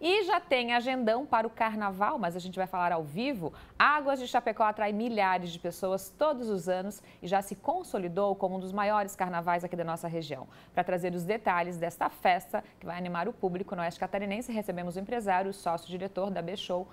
E já tem agendão para o carnaval, mas a gente vai falar ao vivo. Águas de Chapecó atrai milhares de pessoas todos os anos e já se consolidou como um dos maiores carnavais aqui da nossa região. Para trazer os detalhes desta festa que vai animar o público no Oeste Catarinense, recebemos o empresário sócio-diretor da B-Show,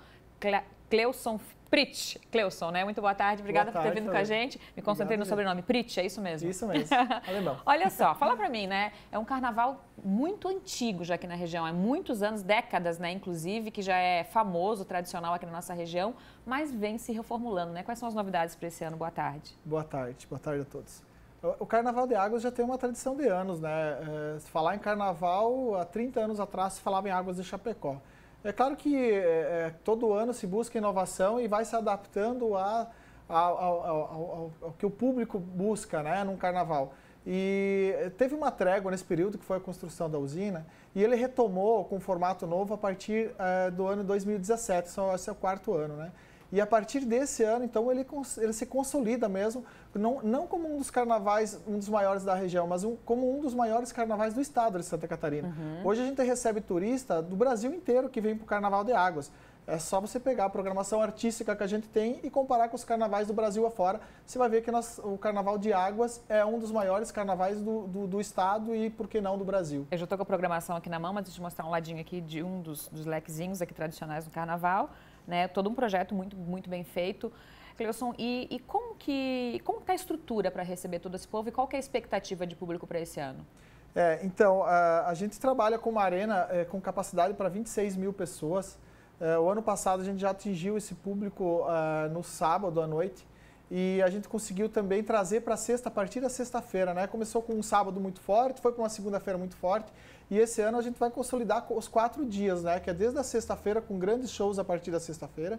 Cleuson Prit. Cleuson, né? Muito boa tarde, obrigada boa tarde, por ter vindo com a gente. Me concentrei Obrigado, no sobrenome. Prit, é isso mesmo? Isso mesmo, alemão. Olha só, fala para mim, né? É um carnaval muito antigo já aqui na região, é muitos anos, décadas, né? Inclusive, que já é famoso, tradicional aqui na nossa região, mas vem se reformulando, né? Quais são as novidades para esse ano? Boa tarde. Boa tarde, boa tarde a todos. O Carnaval de Águas já tem uma tradição de anos, né? É, se falar em Carnaval, há 30 anos atrás se falava em Águas de Chapecó. É claro que é, é, todo ano se busca inovação e vai se adaptando a, a, ao, ao, ao, que o público busca né, num carnaval. E teve uma trégua nesse período que foi a construção da usina e ele retomou com um formato novo a partir é, do ano 2017, só esse é o quarto ano, né? E a partir desse ano, então, ele, ele se consolida mesmo, não, não como um dos carnavais, um dos maiores da região, mas um, como um dos maiores carnavais do estado de Santa Catarina. Uhum. Hoje a gente recebe turista do Brasil inteiro que vem para o Carnaval de Águas. É só você pegar a programação artística que a gente tem e comparar com os carnavais do Brasil afora. Você vai ver que nós, o Carnaval de Águas é um dos maiores carnavais do, do, do estado e, por que não, do Brasil. Eu já estou com a programação aqui na mão, mas deixa eu te mostrar um ladinho aqui de um dos, dos lequezinhos aqui tradicionais do Carnaval né? Todo um projeto muito, muito bem feito. Cleilson, e, e como que como está a estrutura para receber todo esse povo e qual é a expectativa de público para esse ano? É, então, a, a, gente trabalha com uma arena é, com capacidade para 26 mil pessoas. É, o ano passado a gente já atingiu esse público ah, no sábado à noite. E a gente conseguiu também trazer para sexta, a partir da sexta-feira, né? Começou com um sábado muito forte, foi para uma segunda-feira muito forte. E esse ano a gente vai consolidar os quatro dias, né? Que é desde a sexta-feira, com grandes shows a partir da sexta-feira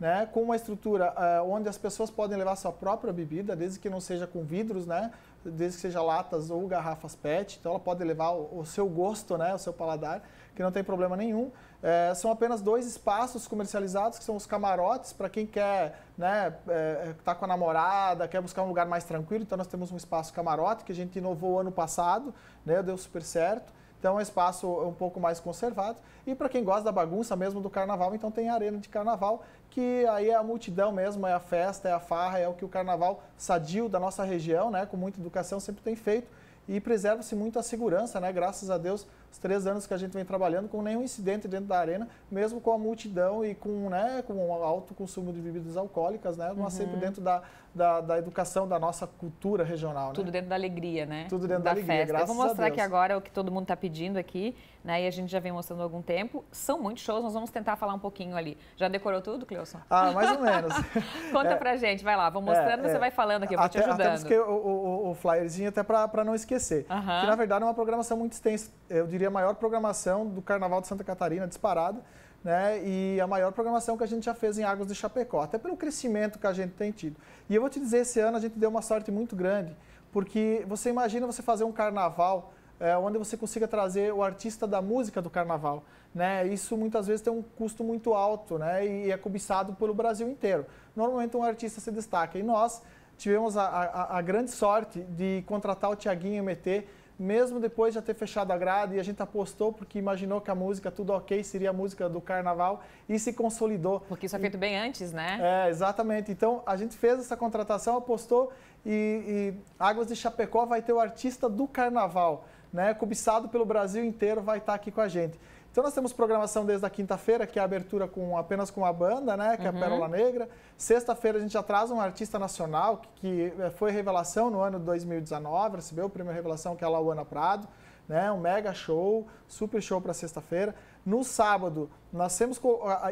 né, com uma estrutura uh, onde as pessoas podem levar sua própria bebida, desde que não seja com vidros, né, desde que seja latas ou garrafas PET, então ela pode levar o, o seu gosto, né, o seu paladar, que não tem problema nenhum. Eh, são apenas dois espaços comercializados, que são os camarotes, para quem quer né, eh, tá com a namorada, quer buscar um lugar mais tranquilo, então nós temos um espaço camarote que a gente inovou ano passado, né, deu super certo. Então é um espaço um pouco mais conservado. E para quem gosta da bagunça mesmo do carnaval, então tem a arena de carnaval, que aí é a multidão mesmo, é a festa, é a farra, é o que o carnaval sadio da nossa região, né, com muita educação, sempre tem feito. E preserva-se muito a segurança, né? Graças a Deus, os três anos que a gente vem trabalhando com nenhum incidente dentro da arena, mesmo com a multidão e com, né, com um alto consumo de bebidas alcoólicas, né? Mas sempre uhum. dentro da, da, da, educação, da nossa cultura regional. Né? Tudo né? dentro da alegria, né? Tudo dentro da, da alegria, festa. graças a Deus. Eu vou mostrar aqui agora o que todo mundo está pedindo aqui, né? E a gente já vem mostrando há algum tempo. São muitos shows, nós vamos tentar falar um pouquinho ali. Já decorou tudo, Cleuson? Ah, mais ou menos. Conta é, pra gente, vai lá, vou mostrando, é, é. você vai falando aqui, eu vou até, te ajudando. Até o, o, o flyerzinho até para não esquecer. Uhum. Que na verdade é uma programação muito extensa, eu diria diria, a maior programação do Carnaval de Santa Catarina disparada, né? E a maior programação que a gente já fez em Águas de Chapecó, até pelo crescimento que a gente tem tido. E eu vou te dizer, esse ano a gente deu uma sorte muito grande, porque você imagina você fazer um carnaval é, onde você consiga trazer o artista da música do carnaval. Né? Isso muitas vezes tem um custo muito alto né? e é cobiçado pelo Brasil inteiro. Normalmente um artista se destaca e nós tivemos a, a, a grande sorte de contratar o Tiaguinho MT mesmo depois de já ter fechado a grade, e a gente apostou porque imaginou que a música Tudo Ok seria a música do carnaval e se consolidou. Porque isso é feito e, bem antes, né? É, exatamente. Então a gente fez essa contratação, apostou e, e Águas de Chapecó vai ter o artista do carnaval, né? Cobiçado pelo Brasil inteiro, vai estar aqui com a gente. Então nós temos programação desde a quinta-feira, que é a abertura com, apenas com uma banda, né? Que uhum. é a uhum. Pérola Negra. Sexta-feira a gente já traz um artista nacional que, que é, foi revelação no ano 2019, recebeu o prêmio revelação, que é a Lauana Prado. Né, um mega show, super show para sexta-feira. No sábado, nós temos,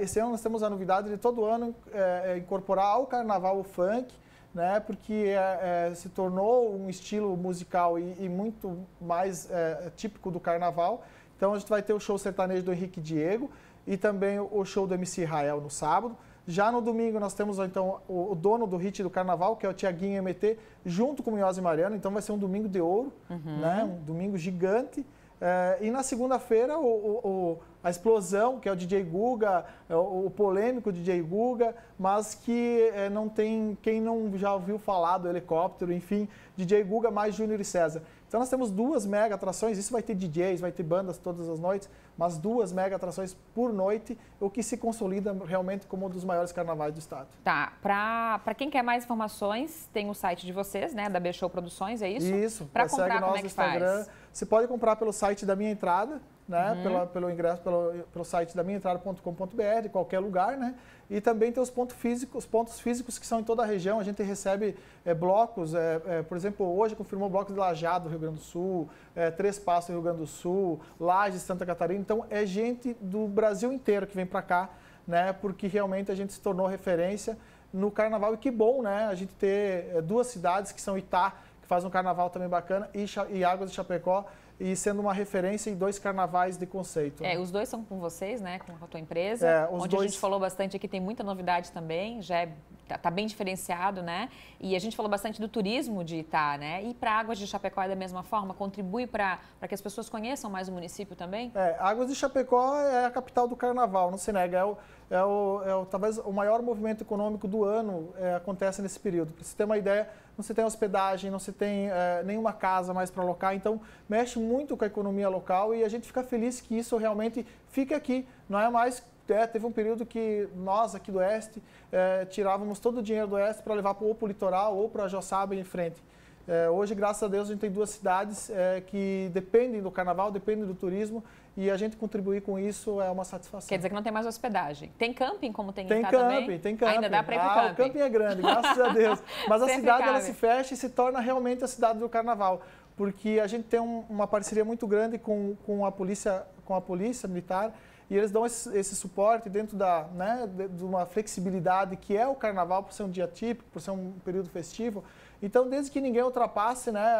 esse ano nós temos a novidade de todo ano é, é incorporar ao carnaval o funk, né? Porque é, é, se tornou um estilo musical e, e muito mais é, típico do carnaval. Então a gente vai ter o show sertanejo do Henrique Diego e também o show do MC Rael no sábado. Já no domingo nós temos então o dono do hit do carnaval, que é o Tiaguinho MT, junto com o Minhoz e Mariano. Então vai ser um domingo de ouro, uhum. né? um domingo gigante. É, e na segunda-feira, o, o, a explosão, que é o DJ Guga, é o, o, polêmico DJ Guga, mas que é, não tem. Quem não já ouviu falar do helicóptero, enfim, DJ Guga mais Júnior e César. Então nós temos duas mega atrações, isso vai ter DJs, vai ter bandas todas as noites, mas duas mega atrações por noite, o que se consolida realmente como um dos maiores carnavais do estado. Tá, para quem quer mais informações, tem o site de vocês, né, da B Show Produções, é isso? Isso, para comprar segue como é Instagram. Faz? Você pode comprar pelo site da Minha Entrada, né? Uhum. Pela, pelo ingresso, pelo, pelo site da minhaentrada.com.br, qualquer lugar, né? E também tem os pontos físicos, pontos físicos que são em toda a região. A gente recebe é, blocos, é, é, por exemplo, hoje confirmou blocos de Lajado, Rio Grande do Sul, Três Passos, Rio Grande do Sul, Lages, Santa Catarina. Então, é gente do Brasil inteiro que vem para cá, né? Porque realmente a gente se tornou referência no carnaval. E que bom, né? A gente ter duas cidades que são Itá, que faz um carnaval também bacana, e, e Águas de Chapecó, e sendo uma referência em dois carnavais de conceito. É, né? os dois são com vocês, né? Com a tua empresa, é, onde dois... a gente falou bastante aqui, tem muita novidade também, já é tá, tá, bem diferenciado, né? E a gente falou bastante do turismo de Itá, né? E para Águas de Chapecó é da mesma forma? Contribui para que as pessoas conheçam mais o município também? É, Águas de Chapecó é a capital do carnaval, não se nega. Né? É o, é o, é o talvez o maior movimento econômico do ano é, acontece nesse período. Para você ter uma ideia, não se tem hospedagem, não se tem é, nenhuma casa mais para alocar, então mexe muito com a economia local e a gente fica feliz que isso realmente fica aqui, não é mais é, teve um período que nós aqui do Oeste é, tirávamos todo o dinheiro do Oeste para levar ou para o litoral ou para a Joçaba em frente. É, hoje, graças a Deus, a gente tem duas cidades eh, que dependem do carnaval, dependem do turismo e a gente contribuir com isso é uma satisfação. Quer dizer que não tem mais hospedagem. Tem camping como tem, tem em camping, também? Tem camping, Ainda dá para ir para ah, camping. o camping é grande, graças a Deus. Mas a cidade ela se fecha e se torna realmente a cidade do carnaval porque a gente tem um, uma parceria muito grande com, com, a polícia, com a polícia militar e eles dão esse, esse suporte dentro da, né, de uma flexibilidade que é o carnaval, por ser um dia típico, por ser um período festivo. Então, desde que ninguém ultrapasse né,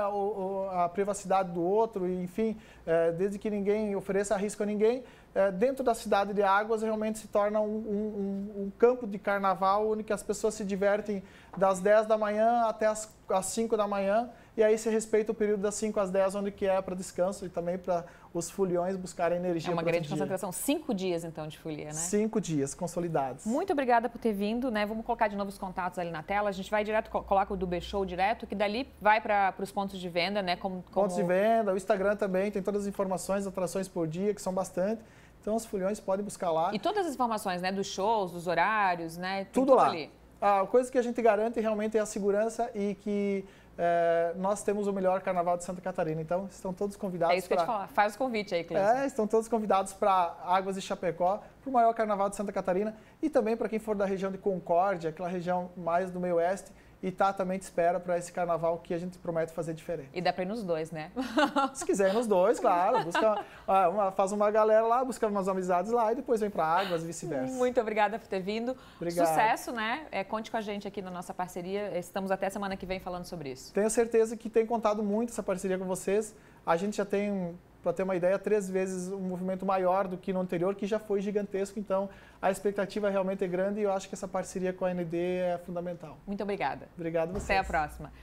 a privacidade do outro, enfim, é, desde que ninguém ofereça risco a ninguém, é, dentro da cidade de Águas realmente se torna um, um, um campo de carnaval onde as pessoas se divertem das 10 da manhã até as, as 5 da manhã e aí se respeita o período das 5 às 10, onde que é para descanso e também para os foliões buscarem energia. É uma grande concentração. Cinco dias, então, de folia, né? Cinco dias consolidados. Muito obrigada por ter vindo, né? Vamos colocar de novo os contatos ali na tela. A gente vai direto, coloca o do B-Show direto, que dali vai para os pontos de venda, né? Como, como... Pontos de venda, o Instagram também, tem todas as informações, atrações por dia, que são bastante. Então, os foliões podem buscar lá. E todas as informações, né? Dos shows, dos horários, né? Tudo, tudo lá. Ali a coisa que a gente garante realmente é a segurança e que é, nós temos o melhor carnaval de Santa Catarina. Então, estão todos convidados. É isso que eu te falar. Faz o convite aí, Cleiton. É, estão todos convidados para Águas de Chapecó, para o maior carnaval de Santa Catarina e também para quem for da região de Concórdia, aquela região mais do meio oeste, e tá, também te espera para esse carnaval que a gente promete fazer diferente. E dá para ir nos dois, né? Se quiser nos dois, claro. Busca uma, faz uma galera lá, busca umas amizades lá e depois vem para Águas e vice-versa. Muito obrigada por ter vindo. Obrigado. Sucesso, né? É, conte com a gente aqui na nossa parceria. Estamos até semana que vem falando sobre isso. Tenho certeza que tem contado muito essa parceria com vocês. A gente já tem para ter uma ideia, três vezes um movimento maior do que no anterior, que já foi gigantesco. Então, a expectativa realmente é grande e eu acho que essa parceria com a AND é fundamental. Muito obrigada. Obrigado a vocês. Até a próxima.